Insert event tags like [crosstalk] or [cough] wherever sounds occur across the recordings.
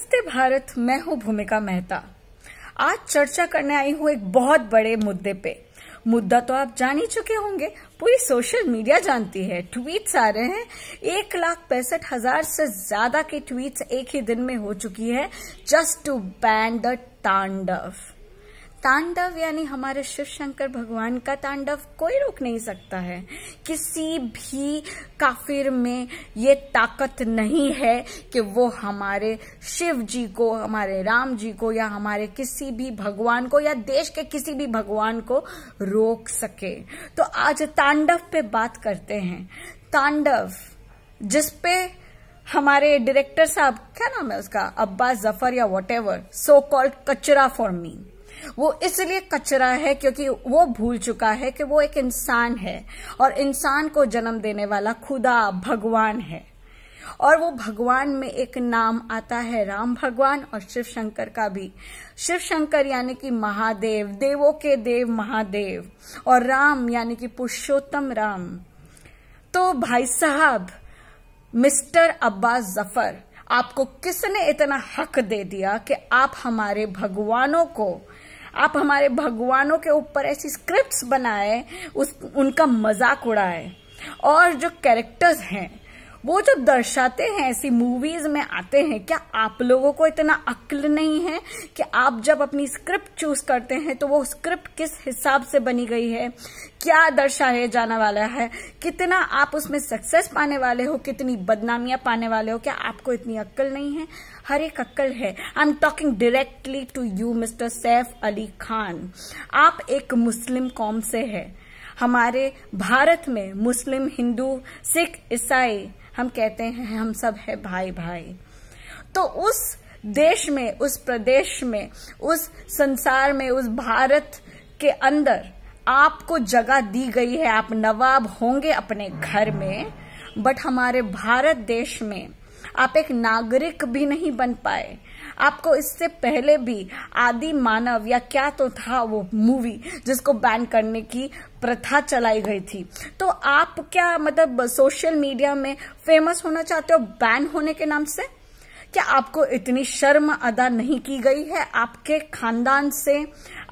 नमस्ते भारत मैं हूं भूमिका मेहता आज चर्चा करने आई हूं एक बहुत बड़े मुद्दे पे मुद्दा तो आप जान ही चुके होंगे पूरी सोशल मीडिया जानती है ट्वीट्स आ रहे हैं एक लाख पैंसठ हजार से ज्यादा के ट्वीट्स एक ही दिन में हो चुकी है जस्ट टू बैन द तांडव तांडव यानी हमारे शिव शंकर भगवान का तांडव कोई रोक नहीं सकता है किसी भी काफिर में ये ताकत नहीं है कि वो हमारे शिव जी को हमारे राम जी को या हमारे किसी भी भगवान को या देश के किसी भी भगवान को रोक सके तो आज तांडव पे बात करते हैं तांडव जिसपे हमारे डायरेक्टर साहब क्या नाम है उसका अब्बास जफर या वॉट एवर सो कॉल्ड कचरा फॉर मी वो इसलिए कचरा है क्योंकि वो भूल चुका है कि वो एक इंसान है और इंसान को जन्म देने वाला खुदा भगवान है और वो भगवान में एक नाम आता है राम भगवान और शिव शंकर का भी शिव शंकर यानी कि महादेव देवों के देव महादेव और राम यानी कि पुरुषोत्तम राम तो भाई साहब मिस्टर अब्बास जफर आपको किसने इतना हक दे दिया कि आप हमारे भगवानों को आप हमारे भगवानों के ऊपर ऐसी स्क्रिप्ट्स बनाए उस उनका मजाक उड़ाए और जो कैरेक्टर्स हैं वो जो दर्शाते हैं ऐसी मूवीज में आते हैं क्या आप लोगों को इतना अक्ल नहीं है कि आप जब अपनी स्क्रिप्ट चूज करते हैं तो वो स्क्रिप्ट किस हिसाब से बनी गई है क्या दर्शाया जाने वाला है कितना आप उसमें सक्सेस पाने वाले हो कितनी बदनामियां पाने वाले हो क्या आपको इतनी अक्ल नहीं है हरे कक्कल है I am talking directly to you mister Saif Ali Khan आप एक मुस्लिम कौम से है हमारे भारत में मुस्लिम हिंदू सिख ईसाई हम कहते हैं हम सब है भाई भाई तो उस देश में उस प्रदेश में उस संसार में उस भारत के अंदर आपको जगह दी गई है आप नवाब होंगे अपने घर में बट हमारे भारत देश में आप एक नागरिक भी नहीं बन पाए आपको इससे पहले भी आदि मानव या क्या तो था वो मूवी जिसको बैन करने की प्रथा चलाई गई थी तो आप क्या मतलब सोशल मीडिया में फेमस होना चाहते हो बैन होने के नाम से क्या आपको इतनी शर्म अदा नहीं की गई है आपके खानदान से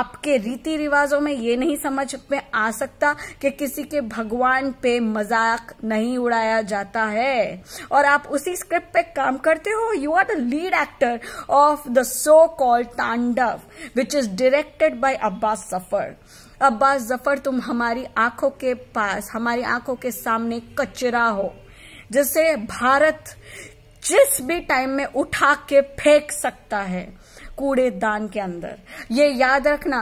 आपके रीति रिवाजों में ये नहीं समझ में आ सकता कि किसी के भगवान पे मजाक नहीं उड़ाया जाता है और आप उसी स्क्रिप्ट पे काम करते हो you are the lead actor of the so called Tandav which is directed by Abbas Zafar Abbas Zafar तुम हमारी आंखों के पास हमारी आंखों के सामने कचरा हो जिसे भारत जिस भी टाइम में उठा के फेंक सकता है कूड़ेदान के अंदर ये याद रखना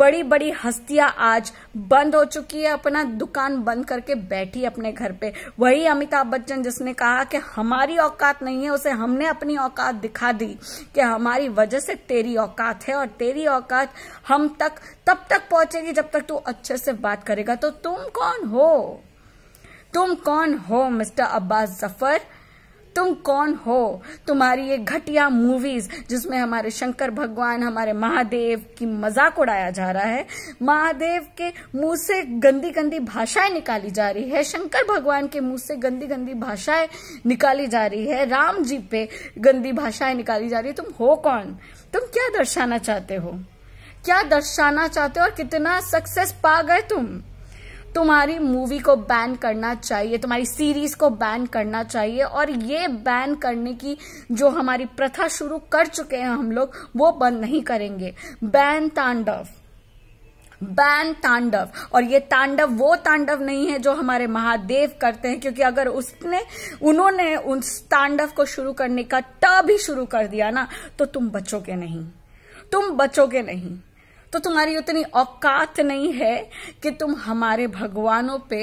बड़ी बड़ी हस्तियां आज बंद हो चुकी है अपना दुकान बंद करके बैठी अपने घर पे वही अमिताभ बच्चन जिसने कहा कि हमारी औकात नहीं है उसे हमने अपनी औकात दिखा दी कि हमारी वजह से तेरी औकात है और तेरी औकात हम तक तब तक पहुंचेगी जब तक तू अच्छे से बात करेगा तो तुम कौन हो तुम कौन हो मिस्टर अब्बास जफर तुम कौन हो तुम्हारी ये घटिया मूवीज जिसमें हमारे शंकर भगवान हमारे महादेव की मजाक उड़ाया जा रहा है महादेव के मुंह से गंदी गंदी भाषाएं निकाली जा रही है शंकर भगवान के मुंह से गंदी गंदी भाषाएं निकाली जा रही है राम जी पे गंदी भाषाएं निकाली जा रही है तुम हो कौन तुम क्या दर्शाना चाहते हो क्या दर्शाना चाहते हो और कितना सक्सेस पा गए तुम तुम्हारी मूवी को बैन करना चाहिए तुम्हारी सीरीज को बैन करना चाहिए और ये बैन करने की जो हमारी प्रथा शुरू कर चुके हैं हम लोग वो बंद नहीं करेंगे बैन तांडव बैन तांडव और ये तांडव वो तांडव नहीं है जो हमारे महादेव करते हैं क्योंकि अगर उसने उन्होंने उस तांडव को शुरू करने का ट भी शुरू कर दिया ना तो तुम बचोगे नहीं तुम बचोगे नहीं तो तुम्हारी उतनी औकात नहीं है कि तुम हमारे भगवानों पे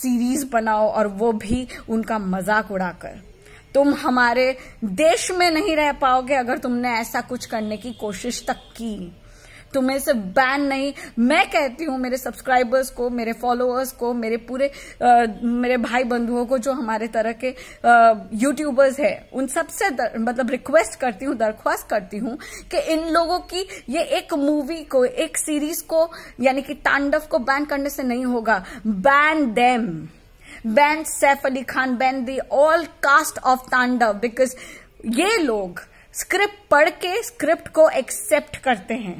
सीरीज बनाओ और वो भी उनका मजाक उड़ाकर तुम हमारे देश में नहीं रह पाओगे अगर तुमने ऐसा कुछ करने की कोशिश तक की तुम्हें से बैन नहीं मैं कहती हूँ मेरे सब्सक्राइबर्स को मेरे फॉलोअर्स को मेरे पूरे आ, मेरे भाई बंधुओं को जो हमारे तरह के यूट्यूबर्स है उन सबसे मतलब रिक्वेस्ट करती हूँ दरख्वास्त करती हूँ कि इन लोगों की ये एक मूवी को एक सीरीज को यानी कि तांडव को बैन करने से नहीं होगा ban them ban Saif Ali Khan ban the all cast of Tandav because ये लोग स्क्रिप्ट पढ़ के स्क्रिप्ट को एक्सेप्ट करते हैं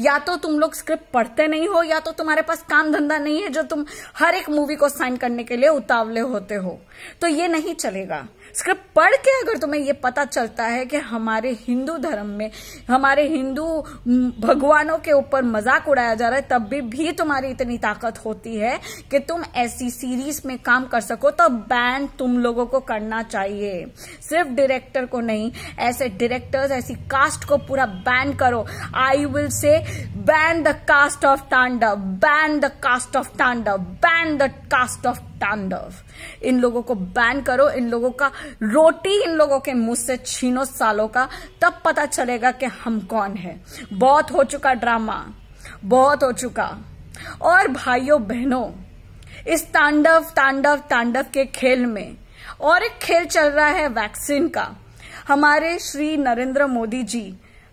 या तो तुम लोग स्क्रिप्ट पढ़ते नहीं हो या तो तुम्हारे पास काम धंधा नहीं है जो तुम हर एक मूवी को साइन करने के लिए उतावले होते हो तो ये नहीं चलेगा स्क्रिप्ट पढ़ के अगर तुम्हें ये पता चलता है कि हमारे हिंदू धर्म में हमारे हिंदू भगवानों के ऊपर मजाक उड़ाया जा रहा है तब भी, भी तुम्हारी इतनी ताकत होती है कि तुम ऐसी सीरीज में काम कर सको तो बैन तुम लोगों को करना चाहिए सिर्फ डायरेक्टर को नहीं ऐसे डायरेक्टर्स ऐसी कास्ट को पूरा बैन करो I will say ban the cast of Tandav ban the cast of Tandav ban the cast of Tandav इन लोगों को बैन करो इन लोगों का रोटी इन लोगों के मुंह से छीनो सालों का तब पता चलेगा कि हम कौन है बहुत हो चुका ड्रामा बहुत हो चुका और भाइयों बहनों इस तांडव तांडव तांडव के खेल में और एक खेल चल रहा है वैक्सीन का हमारे श्री नरेंद्र मोदी जी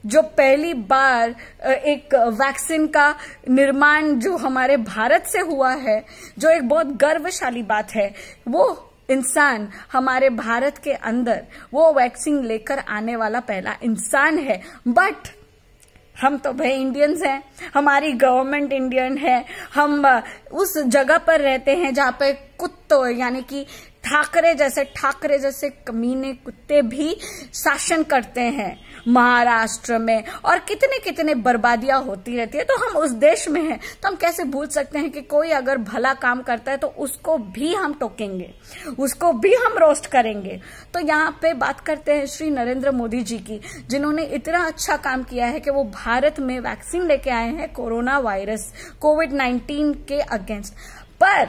जो पहली बार एक वैक्सीन का निर्माण जो हमारे भारत से हुआ है जो एक बहुत गर्वशाली बात है वो इंसान हमारे भारत के अंदर वो वैक्सीन लेकर आने वाला पहला इंसान है बट हम तो भाई इंडियंस हैं हमारी गवर्नमेंट इंडियन है हम उस जगह पर रहते हैं जहां पे कुत्तो यानी कि ठाकरे जैसे ठाकरे जैसे कमीने कुत्ते भी शासन करते हैं महाराष्ट्र में और कितने कितने बर्बादियां होती रहती है तो हम उस देश में हैं तो हम कैसे भूल सकते हैं कि कोई अगर भला काम करता है तो उसको भी हम टोकेंगे उसको भी हम रोस्ट करेंगे तो यहाँ पे बात करते हैं श्री नरेंद्र मोदी जी की जिन्होंने इतना अच्छा काम किया है कि वो भारत में वैक्सीन लेके आए हैं कोरोना वायरस कोविड नाइन्टीन के अगेंस्ट पर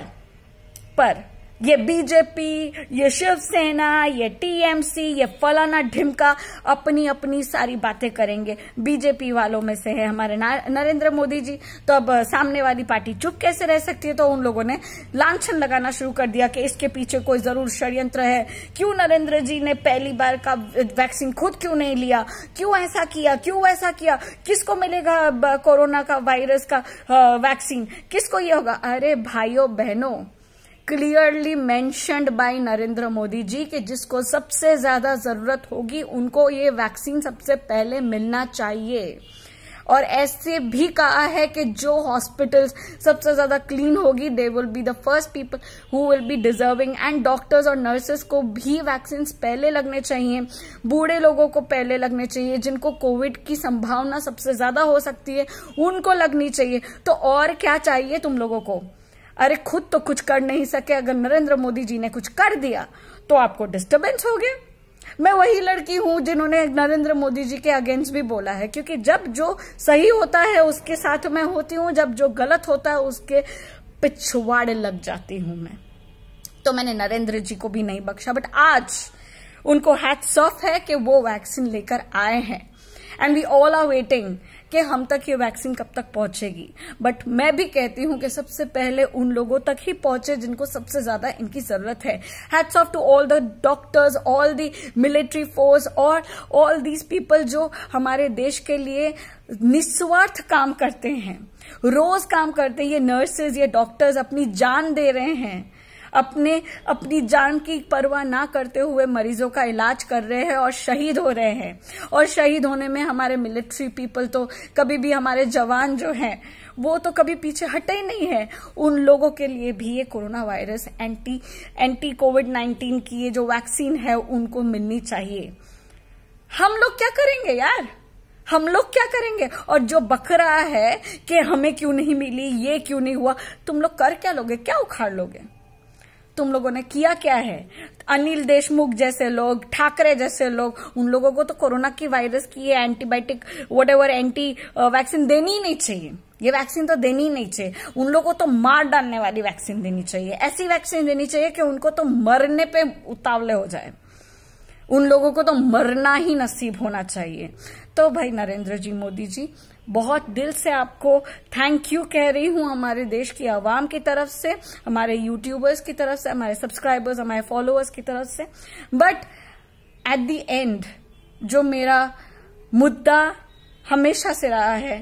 पर ये बीजेपी ये शिवसेना ये टीएमसी ये फलाना ढिमका अपनी अपनी सारी बातें करेंगे बीजेपी वालों में से है हमारे नरेंद्र मोदी जी तो अब सामने वाली पार्टी चुप कैसे रह सकती है तो उन लोगों ने लांछन लगाना शुरू कर दिया कि इसके पीछे कोई जरूर षड्यंत्र है क्यों नरेंद्र जी ने पहली बार का वैक्सीन खुद क्यों नहीं लिया क्यों ऐसा किया क्यों ऐसा किया किसको मिलेगा कोरोना का वायरस का वैक्सीन किसको ये होगा अरे भाईयों बहनों clearly mentioned by Narendra Modi ji कि जिसको सबसे ज्यादा जरूरत होगी उनको ये वैक्सीन सबसे पहले मिलना चाहिए और ऐसे भी कहा है कि जो हॉस्पिटल्स सबसे ज्यादा क्लीन होगी they will be the first people who will be deserving and doctors और नर्सेस को भी वैक्सीन पहले लगने चाहिए बूढ़े लोगों को पहले लगने चाहिए जिनको कोविड की संभावना सबसे ज्यादा हो सकती है उनको लगनी चाहिए तो और क्या चाहिए तुम लोगों को अरे खुद तो कुछ कर नहीं सके अगर नरेंद्र मोदी जी ने कुछ कर दिया तो आपको डिस्टर्बेंस हो गया मैं वही लड़की हूं जिन्होंने नरेंद्र मोदी जी के अगेंस्ट भी बोला है क्योंकि जब जो सही होता है उसके साथ मैं होती हूं जब जो गलत होता है उसके पिछवाड़े लग जाती हूं मैं तो मैंने नरेंद्र जी को भी नहीं बख्शा बट आज उनको हैट्स ऑफ है कि वो वैक्सीन लेकर आए हैं and we all are waiting कि हम तक ये वैक्सीन कब तक पहुंचेगी बट मैं भी कहती हूं कि सबसे पहले उन लोगों तक ही पहुंचे जिनको सबसे ज्यादा इनकी जरूरत है hats off to all the doctors all the military force और ऑल दीज पीपल जो हमारे देश के लिए निस्वार्थ काम करते हैं रोज काम करते हैं ये नर्सेज ये डॉक्टर्स अपनी जान दे रहे हैं अपने अपनी जान की परवाह ना करते हुए मरीजों का इलाज कर रहे हैं और शहीद हो रहे हैं और शहीद होने में हमारे मिलिट्री पीपल तो कभी भी हमारे जवान जो हैं वो तो कभी पीछे हटे ही नहीं है उन लोगों के लिए भी ये corona virus anti anti covid nineteen की ये जो वैक्सीन है उनको मिलनी चाहिए हम लोग क्या करेंगे यार हम लोग क्या करेंगे और जो बकरा है कि हमें क्यों नहीं मिली ये क्यों नहीं हुआ तुम लोग कर क्या लोगे क्या उखाड़ लोगे तुम लोगों ने किया क्या है अनिल देशमुख जैसे लोग ठाकरे जैसे लोग उन लोगों को तो कोरोना की वायरस की antibiotic whatever anti vaccine देनी ही नहीं चाहिए ये वैक्सीन तो देनी ही नहीं चाहिए उन लोगों को तो मार डालने वाली वैक्सीन देनी चाहिए ऐसी वैक्सीन देनी चाहिए कि उनको तो मरने पे उतावले हो जाए उन लोगों को तो मरना ही नसीब होना चाहिए तो भाई नरेंद्र जी मोदी जी बहुत दिल से आपको थैंक यू कह रही हूं हमारे देश की आवाम की तरफ से हमारे यूट्यूबर्स की तरफ से हमारे सब्सक्राइबर्स हमारे फॉलोअर्स की तरफ से बट एट द एंड जो मेरा मुद्दा हमेशा से रहा है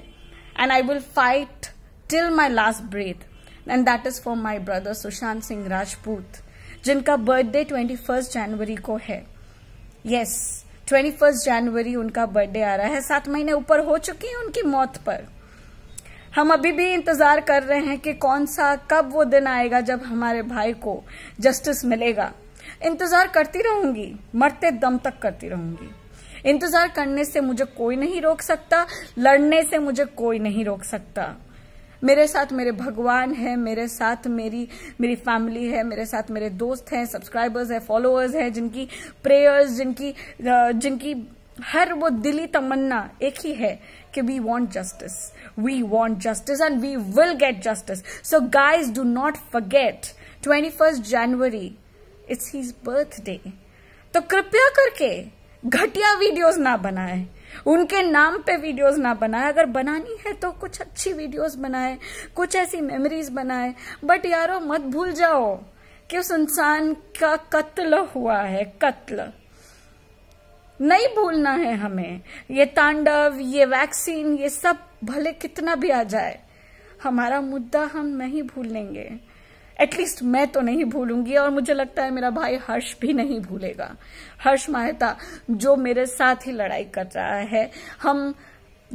and I will fight till my last breath and that is for my brother Sushant Singh Rajput जिनका बर्थडे ट्वेंटी फर्स्ट जनवरी को है यस yes, ट्वेंटी फर्स्ट जनवरी उनका बर्थडे आ रहा है सात महीने ऊपर हो चुके हैं उनकी मौत पर हम अभी भी इंतजार कर रहे हैं कि कौन सा कब वो दिन आएगा जब हमारे भाई को जस्टिस मिलेगा इंतजार करती रहूंगी मरते दम तक करती रहूंगी इंतजार करने से मुझे कोई नहीं रोक सकता लड़ने से मुझे कोई नहीं रोक सकता मेरे साथ मेरे भगवान है मेरे साथ मेरी मेरी फैमिली है मेरे साथ मेरे दोस्त हैं सब्सक्राइबर्स हैं फॉलोअर्स हैं जिनकी प्रेयर्स जिनकी जिनकी हर वो दिली तमन्ना एक ही है कि we want justice we want justice and we will get justice so guys do not forget twenty first January it's his birthday तो कृपया करके घटिया वीडियोस ना बनाएं उनके नाम पे वीडियोस ना बनाए अगर बनानी है तो कुछ अच्छी वीडियोस बनाए कुछ ऐसी मेमोरीज बनाए बट यारो मत भूल जाओ कि उस इंसान का कत्ल हुआ है कत्ल नहीं भूलना है हमें ये तांडव ये वैक्सीन ये सब भले कितना भी आ जाए हमारा मुद्दा हम नहीं भूलेंगे एटलीस्ट मैं तो नहीं भूलूंगी और मुझे लगता है मेरा भाई हर्ष भी नहीं भूलेगा हर्ष मेहता जो मेरे साथ ही लड़ाई कर रहा है हम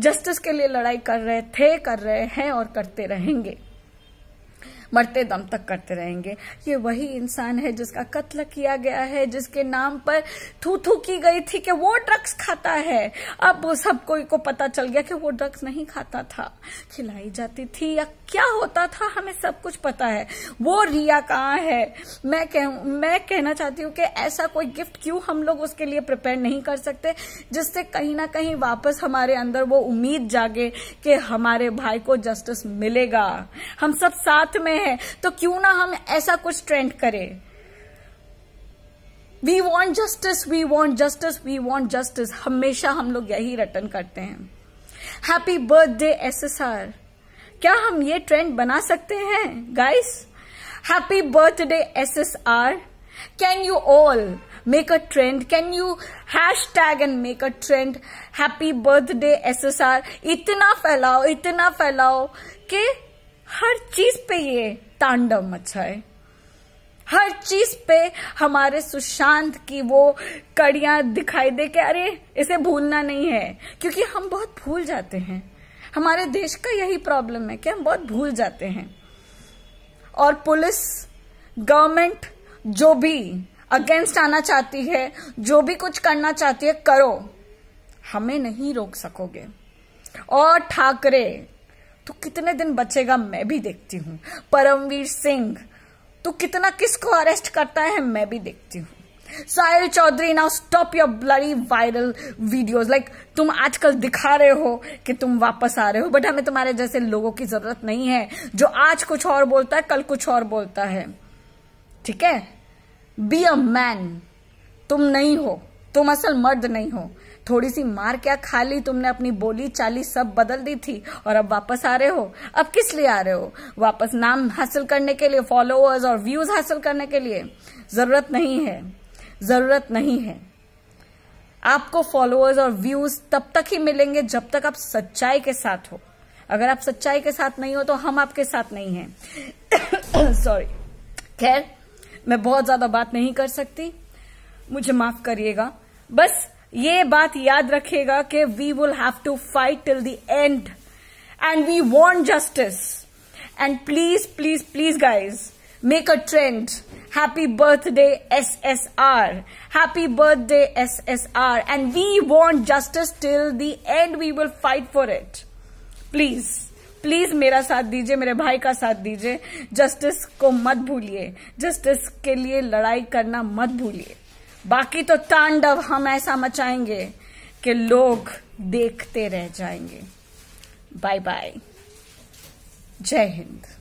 जस्टिस के लिए लड़ाई कर रहे थे कर रहे हैं और करते रहेंगे मरते दम तक करते रहेंगे ये वही इंसान है जिसका कत्ल किया गया है जिसके नाम पर थू थू की गई थी कि वो ड्रग्स खाता है अब वो सब कोई को पता चल गया कि वो ड्रग्स नहीं खाता था खिलाई जाती थी या क्या होता था हमें सब कुछ पता है वो रिया कहाँ है मैं कह मैं कहना चाहती हूँ कि ऐसा कोई गिफ्ट क्यों हम लोग उसके लिए प्रिपेयर नहीं कर सकते जिससे कहीं ना कहीं वापस हमारे अंदर वो उम्मीद जागे कि हमारे भाई को जस्टिस मिलेगा हम सब साथ में रहे हैं तो क्यों ना हम ऐसा कुछ ट्रेंड करें we want justice we want justice we want justice हमेशा हम लोग यही रटन करते हैं हैप्पी बर्थडे आर क्या हम ये ट्रेंड बना सकते हैं guys happy birthday R can you all make a trend can you hashtag and trend happy birthday S S R इतना फैलाओ इतना फैलाओ कि हर चीज पे ये तांडव मचा है हर चीज पे हमारे सुशांत की वो कड़ियां दिखाई दे के अरे इसे भूलना नहीं है क्योंकि हम बहुत भूल जाते हैं हमारे देश का यही प्रॉब्लम है कि हम बहुत भूल जाते हैं और पुलिस गवर्नमेंट जो भी अगेंस्ट आना चाहती है जो भी कुछ करना चाहती है करो हमें नहीं रोक सकोगे और ठाकरे तो कितने दिन बचेगा मैं भी देखती हूँ परमवीर सिंह तो कितना किसको अरेस्ट करता है मैं भी देखती हूँ Sahil Chaudhary now stop your bloody viral videos like तुम आजकल दिखा रहे हो कि तुम वापस आ रहे हो बट हमें तुम्हारे जैसे लोगों की जरूरत नहीं है जो आज कुछ और बोलता है कल कुछ और बोलता है ठीक है बी अ मैन तुम नहीं हो तुम असल मर्द नहीं हो थोड़ी सी मार क्या खा ली तुमने अपनी बोली चाली सब बदल दी थी और अब वापस आ रहे हो अब किस लिए आ रहे हो वापस नाम हासिल करने के लिए फॉलोअर्स और व्यूज हासिल करने के लिए जरूरत नहीं है जरूरत नहीं है आपको फॉलोअर्स और व्यूज तब तक ही मिलेंगे जब तक आप सच्चाई के साथ हो अगर आप सच्चाई के साथ नहीं हो तो हम आपके साथ नहीं हैं सॉरी [coughs] खैर मैं बहुत ज्यादा बात नहीं कर सकती मुझे माफ करिएगा बस ये बात याद रखेगा कि we will have to fight till the end and we want justice and please please please guys make a trend happy birthday S S R happy birthday S S R and we want justice till the end we will fight for it please please मेरा साथ दीजिए मेरे भाई का साथ दीजिए justice को मत भूलिए जस्टिस के लिए लड़ाई करना मत भूलिए बाकी तो तांडव हम ऐसा मचाएंगे कि लोग देखते रह जाएंगे बाय बाय जय हिंद